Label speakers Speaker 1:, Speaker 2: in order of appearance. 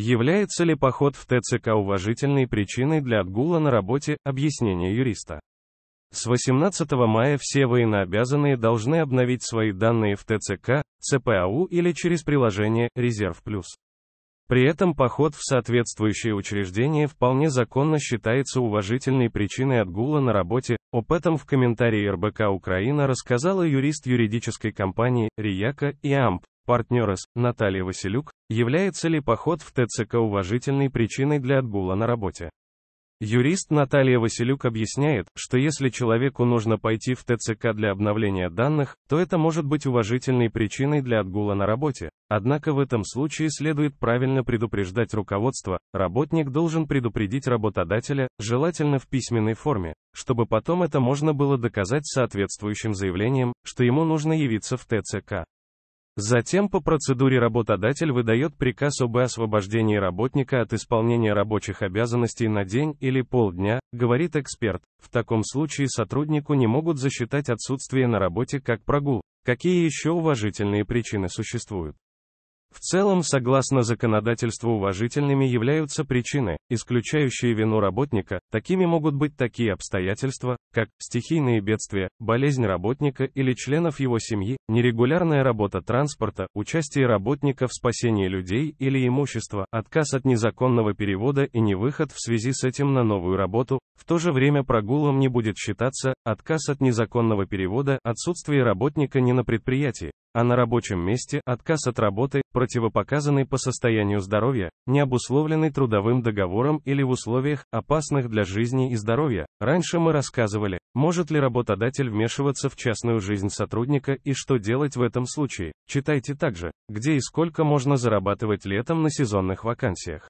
Speaker 1: Является ли поход в ТЦК уважительной причиной для отгула на работе, объяснение юриста. С 18 мая все военнообязанные должны обновить свои данные в ТЦК, ЦПАУ или через приложение «Резерв плюс». При этом поход в соответствующее учреждение вполне законно считается уважительной причиной отгула на работе. Об этом в комментарии РБК Украина рассказала юрист юридической компании «Рияка» и «Амп» Партнерес, Наталья Василюк, является ли поход в ТЦК уважительной причиной для отгула на работе? Юрист Наталья Василюк объясняет, что если человеку нужно пойти в ТЦК для обновления данных, то это может быть уважительной причиной для отгула на работе. Однако в этом случае следует правильно предупреждать руководство, работник должен предупредить работодателя, желательно в письменной форме, чтобы потом это можно было доказать соответствующим заявлением, что ему нужно явиться в ТЦК. Затем по процедуре работодатель выдает приказ об освобождении работника от исполнения рабочих обязанностей на день или полдня, говорит эксперт. В таком случае сотруднику не могут засчитать отсутствие на работе как прогул. Какие еще уважительные причины существуют? В целом, согласно законодательству уважительными являются причины, исключающие вину работника, такими могут быть такие обстоятельства, как стихийные бедствия, болезнь работника или членов его семьи, нерегулярная работа транспорта, участие работника в спасении людей или имущества, отказ от незаконного перевода и невыход в связи с этим на новую работу, в то же время прогулом не будет считаться отказ от незаконного перевода, отсутствие работника не на предприятии, а на рабочем месте, отказ от работы, противопоказанный по состоянию здоровья, не обусловленный трудовым договором или в условиях, опасных для жизни и здоровья. Раньше мы рассказывали, может ли работодатель вмешиваться в частную жизнь сотрудника и что делать в этом случае. Читайте также, где и сколько можно зарабатывать летом на сезонных вакансиях.